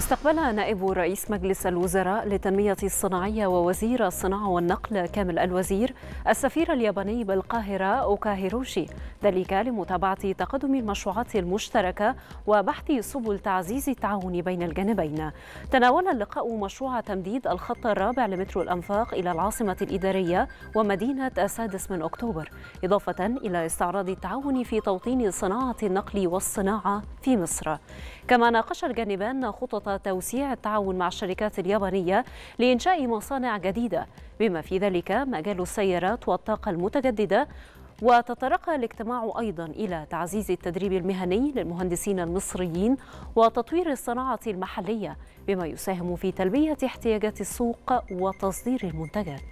استقبل نائب رئيس مجلس الوزراء للتنمية الصناعية ووزير الصناعة والنقل كامل الوزير السفير الياباني بالقاهرة أوكا هيروشي ذلك لمتابعة تقدم المشروعات المشتركة وبحث سبل تعزيز التعاون بين الجانبين تناول اللقاء مشروع تمديد الخط الرابع لمترو الأنفاق إلى العاصمة الإدارية ومدينة السادس من أكتوبر إضافة إلى استعراض التعاون في توطين صناعة النقل والصناعة في مصر كما ناقش الجانبان خطط توسيع التعاون مع الشركات اليابانية لإنشاء مصانع جديدة بما في ذلك مجال السيارات والطاقة المتجددة وتطرق الاجتماع أيضا إلى تعزيز التدريب المهني للمهندسين المصريين وتطوير الصناعة المحلية بما يساهم في تلبية احتياجات السوق وتصدير المنتجات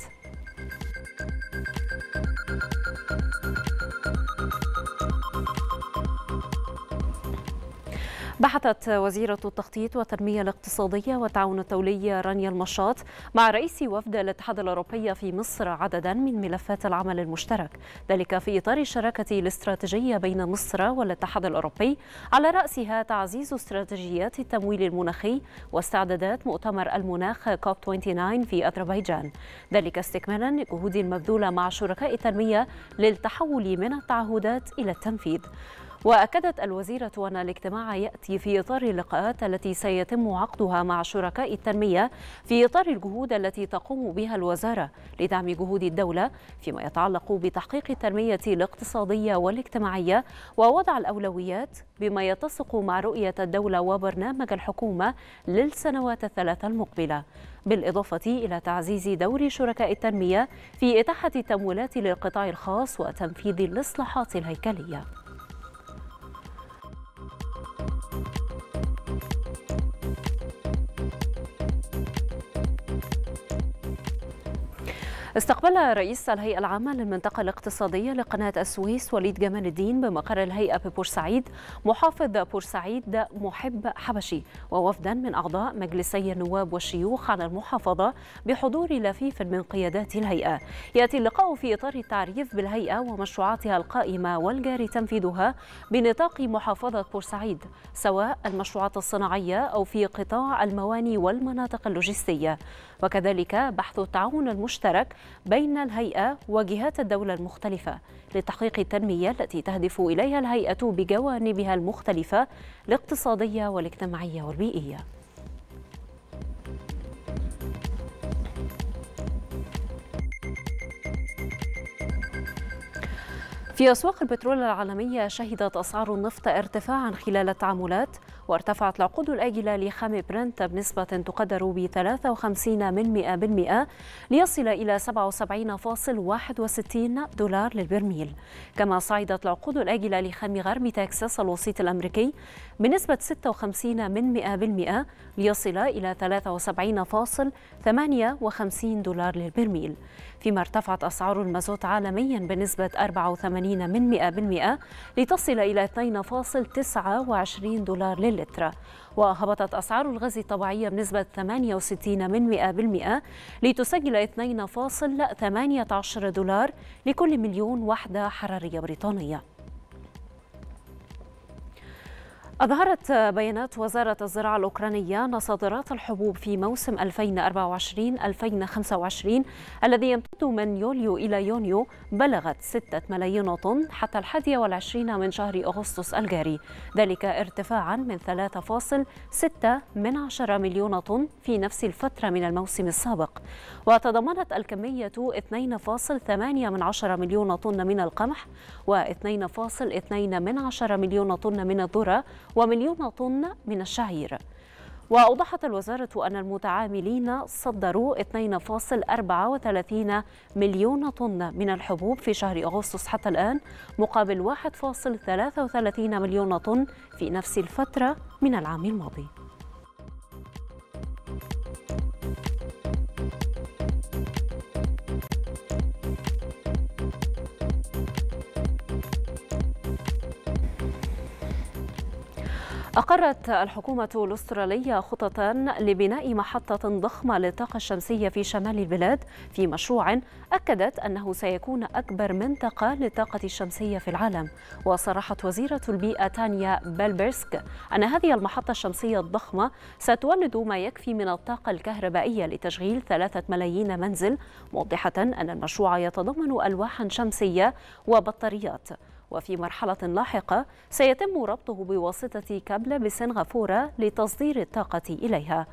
بحثت وزيرة التخطيط والتنمية الاقتصادية والتعاون الدولي رانيا المشاط مع رئيس وفد الاتحاد الأوروبي في مصر عددا من ملفات العمل المشترك ذلك في إطار الشراكة الاستراتيجية بين مصر والاتحاد الأوروبي على رأسها تعزيز استراتيجيات التمويل المناخي واستعدادات مؤتمر المناخ كوب 29 في أذربيجان ذلك استكمالا للجهود المبذولة مع شركاء التنمية للتحول من التعهدات إلى التنفيذ وأكدت الوزيرة أن الاجتماع يأتي في إطار اللقاءات التي سيتم عقدها مع شركاء التنمية في إطار الجهود التي تقوم بها الوزارة لدعم جهود الدولة فيما يتعلق بتحقيق التنمية الاقتصادية والاجتماعية ووضع الأولويات بما يتسق مع رؤية الدولة وبرنامج الحكومة للسنوات الثلاث المقبلة بالإضافة إلى تعزيز دور شركاء التنمية في إتاحة التمويلات للقطاع الخاص وتنفيذ الإصلاحات الهيكلية استقبل رئيس الهيئة العامة للمنطقة الاقتصادية لقناة السويس وليد جمال الدين بمقر الهيئة ببورسعيد محافظ بورسعيد محب حبشي ووفدا من أعضاء مجلسي النواب والشيوخ على المحافظة بحضور لفيف من قيادات الهيئة يأتي اللقاء في إطار التعريف بالهيئة ومشروعاتها القائمة والجاري تنفيذها بنطاق محافظة بورسعيد سواء المشروعات الصناعية أو في قطاع المواني والمناطق اللوجستية وكذلك بحث التعاون المشترك بين الهيئة وجهات الدولة المختلفة لتحقيق التنمية التي تهدف إليها الهيئة بجوانبها المختلفة الاقتصادية والاجتماعية والبيئية في أسواق البترول العالمية شهدت أسعار النفط ارتفاعا خلال التعاملات وارتفعت العقود الآجلة لخام برنت بنسبة تقدر ب 53 من مئة بالمئة ليصل إلى 77.61 دولار للبرميل كما صعدت العقود الآجلة لخام غرب تكساس الوسيط الأمريكي بنسبة 56 من مئة بالمئة ليصل إلى 73.58 دولار للبرميل فيما ارتفعت أسعار المازوت عالميا بنسبة 84 80 من 100% لتصل إلى 2.29 دولار للتر وهبطت أسعار الغاز الطبيعية بنسبة 68 من 100% لتسجل 2.18 دولار لكل مليون وحدة حرارية بريطانية أظهرت بيانات وزارة الزراعة الأوكرانية أن صادرات الحبوب في موسم 2024-2025 الذي يمتد من يوليو إلى يونيو بلغت 6 ملايين طن حتى الحادية والعشرين من شهر أغسطس الجاري ذلك ارتفاعا من 3.6 من 10 مليون طن في نفس الفترة من الموسم السابق وتضمنت الكمية 2.8 من 10 مليون طن من القمح و2.2 من 10 مليون طن من الذرة ومليون طن من الشعير وأوضحت الوزارة أن المتعاملين صدروا 2.34 مليون طن من الحبوب في شهر أغسطس حتى الآن مقابل 1.33 مليون طن في نفس الفترة من العام الماضي أقرت الحكومة الأسترالية خططا لبناء محطة ضخمة للطاقة الشمسية في شمال البلاد في مشروع أكدت أنه سيكون أكبر منطقة للطاقة الشمسية في العالم وصرحت وزيرة البيئة تانيا بلبرسك أن هذه المحطة الشمسية الضخمة ستولد ما يكفي من الطاقة الكهربائية لتشغيل ثلاثة ملايين منزل موضحة أن المشروع يتضمن ألواحا شمسية وبطاريات وفي مرحلة لاحقة سيتم ربطه بواسطة كابل بسنغافورة لتصدير الطاقة إليها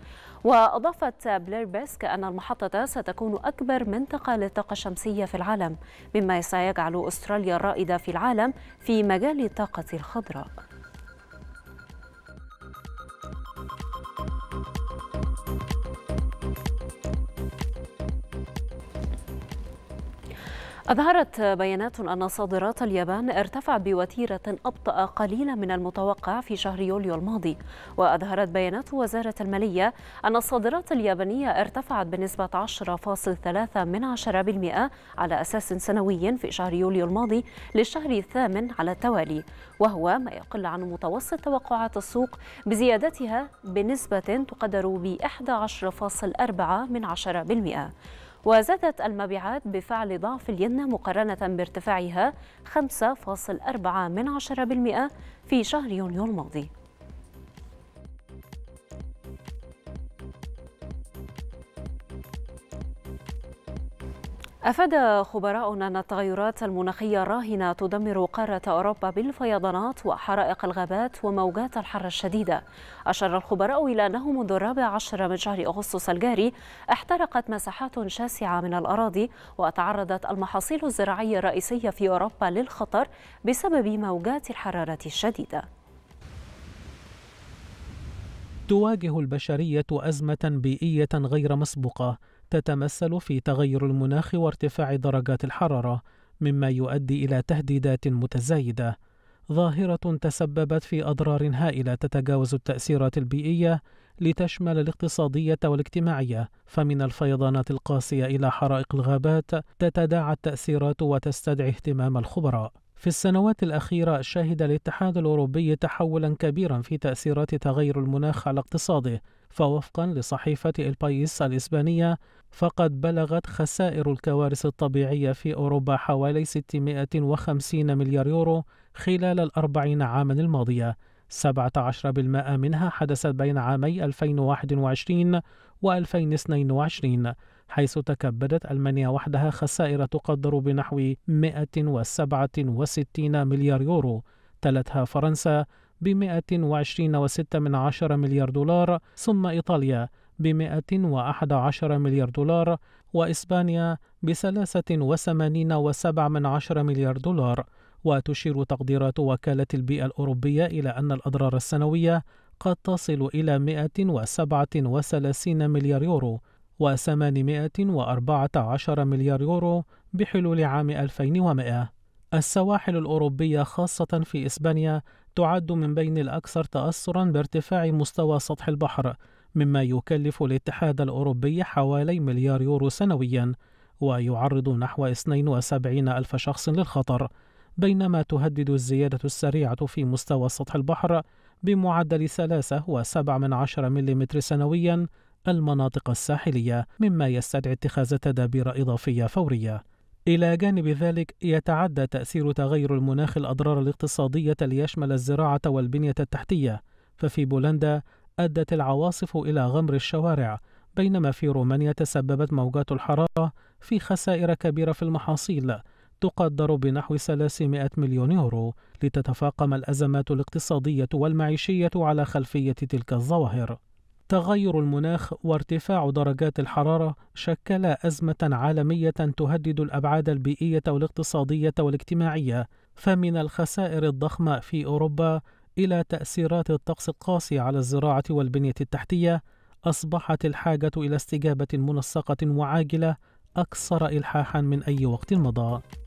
وأضافت بلير بيسك أن المحطة ستكون أكبر منطقة للطاقة الشمسية في العالم مما سيجعل أستراليا الرائدة في العالم في مجال الطاقة الخضراء أظهرت بيانات أن صادرات اليابان ارتفعت بوتيرة أبطأ قليلا من المتوقع في شهر يوليو الماضي وأظهرت بيانات وزارة المالية أن الصادرات اليابانية ارتفعت بنسبة 10.3 من 10% على أساس سنوي في شهر يوليو الماضي للشهر الثامن على التوالي وهو ما يقل عن متوسط توقعات السوق بزيادتها بنسبة تقدر ب 11.4 من 10% وزادت المبيعات بفعل ضعف الين مقارنة بارتفاعها 5.4% في شهر يونيو الماضي أفاد خبراء أن التغيرات المناخية الراهنة تدمر قارة أوروبا بالفيضانات وحرائق الغابات وموجات الحر الشديدة أشار الخبراء إلى أنه منذ الرابع عشر من شهر أغسطس الجاري احترقت مساحات شاسعة من الأراضي وتعرضت المحاصيل الزراعية الرئيسية في أوروبا للخطر بسبب موجات الحرارة الشديدة تواجه البشرية أزمة بيئية غير مسبوقة تتمثل في تغير المناخ وارتفاع درجات الحرارة مما يؤدي إلى تهديدات متزايدة ظاهرة تسببت في أضرار هائلة تتجاوز التأثيرات البيئية لتشمل الاقتصادية والاجتماعية، فمن الفيضانات القاسية إلى حرائق الغابات تتداعى التأثيرات وتستدعي اهتمام الخبراء. في السنوات الأخيرة شهد الاتحاد الأوروبي تحولا كبيرا في تأثيرات تغير المناخ على اقتصاده فوفقا لصحيفة البايس الإسبانية فقد بلغت خسائر الكوارث الطبيعية في أوروبا حوالي 650 مليار يورو خلال الأربعين عاما الماضية 17% منها حدثت بين عامي 2021 و 2022 حيث تكبدت ألمانيا وحدها خسائر تقدر بنحو 167 مليار يورو تلتها فرنسا ب 120.6 مليار دولار ثم إيطاليا ب 111 مليار دولار وإسبانيا ب 83.7 مليار دولار وتشير تقديرات وكالة البيئة الأوروبية إلى أن الأضرار السنوية قد تصل إلى 137 مليار يورو و814 مليار يورو بحلول عام 2100 السواحل الأوروبية خاصة في إسبانيا تعد من بين الأكثر تأثرا بارتفاع مستوى سطح البحر مما يكلف الاتحاد الأوروبي حوالي مليار يورو سنويا ويعرض نحو 72 ألف شخص للخطر بينما تهدد الزيادة السريعة في مستوى سطح البحر بمعدل 3.7 ملم سنويا المناطق الساحلية مما يستدعي اتخاذ تدابير إضافية فورية إلى جانب ذلك يتعدى تأثير تغير المناخ الأضرار الاقتصادية ليشمل الزراعة والبنية التحتية ففي بولندا أدت العواصف إلى غمر الشوارع بينما في رومانيا تسببت موجات الحرارة في خسائر كبيرة في المحاصيل تقدر بنحو 300 مليون يورو لتتفاقم الأزمات الاقتصادية والمعيشية على خلفية تلك الظواهر تغير المناخ وارتفاع درجات الحرارة شكلا أزمة عالمية تهدد الأبعاد البيئية والاقتصادية والاجتماعية، فمن الخسائر الضخمة في أوروبا إلى تأثيرات الطقس القاسي على الزراعة والبنية التحتية، أصبحت الحاجة إلى استجابة منسقة وعاجلة أكثر إلحاحا من أي وقت مضى.